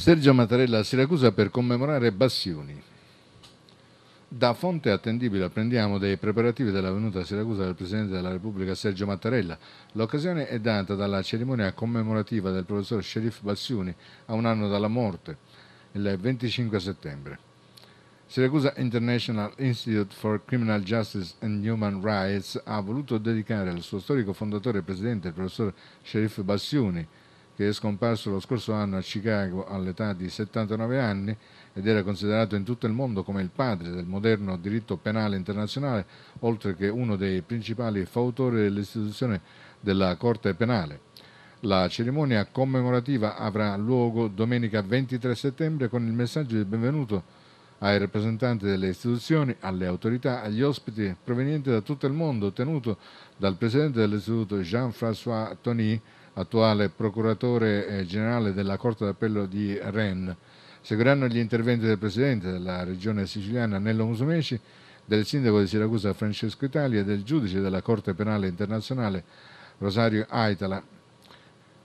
Sergio Mattarella a Siracusa per commemorare Bassioni. Da fonte attendibile apprendiamo dei preparativi della venuta a Siracusa del Presidente della Repubblica Sergio Mattarella. L'occasione è data dalla cerimonia commemorativa del professor Sherif Bassioni a un anno dalla morte, il 25 settembre. Siracusa International Institute for Criminal Justice and Human Rights ha voluto dedicare al suo storico fondatore e presidente, il professor Sherif Bassioni, che è scomparso lo scorso anno a Chicago all'età di 79 anni ed era considerato in tutto il mondo come il padre del moderno diritto penale internazionale, oltre che uno dei principali fautori dell'istituzione della Corte Penale. La cerimonia commemorativa avrà luogo domenica 23 settembre con il messaggio di benvenuto ai rappresentanti delle istituzioni, alle autorità, agli ospiti provenienti da tutto il mondo, tenuto dal presidente dell'istituto Jean-François Tony attuale procuratore eh, generale della Corte d'Appello di Rennes. Seguiranno gli interventi del Presidente della Regione siciliana Nello Musumeci, del Sindaco di Siracusa Francesco Italia e del Giudice della Corte Penale Internazionale Rosario Aitala.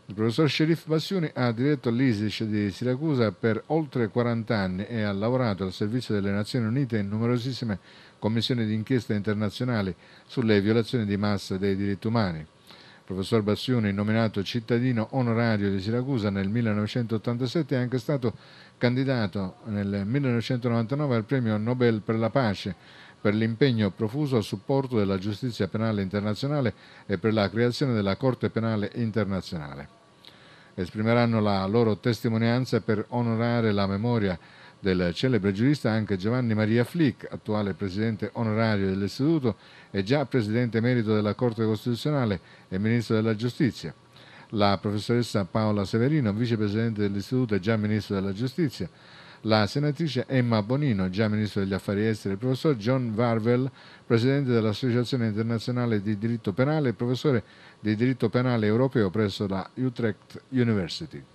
Il professor Sherif Bassioni ha diretto l'ISIS di Siracusa per oltre 40 anni e ha lavorato al servizio delle Nazioni Unite in numerosissime commissioni di inchiesta internazionali sulle violazioni di massa dei diritti umani professor Bassioni, nominato cittadino onorario di Siracusa nel 1987, è anche stato candidato nel 1999 al premio Nobel per la pace per l'impegno profuso a supporto della giustizia penale internazionale e per la creazione della Corte penale internazionale. Esprimeranno la loro testimonianza per onorare la memoria del celebre giurista anche Giovanni Maria Flick, attuale presidente onorario dell'Istituto e già presidente emerito della Corte Costituzionale e ministro della Giustizia. La professoressa Paola Severino, vicepresidente dell'Istituto e già ministro della Giustizia. La senatrice Emma Bonino, già ministro degli affari esteri, il professor John Varvel, presidente dell'Associazione internazionale di diritto penale e professore di diritto penale europeo presso la Utrecht University.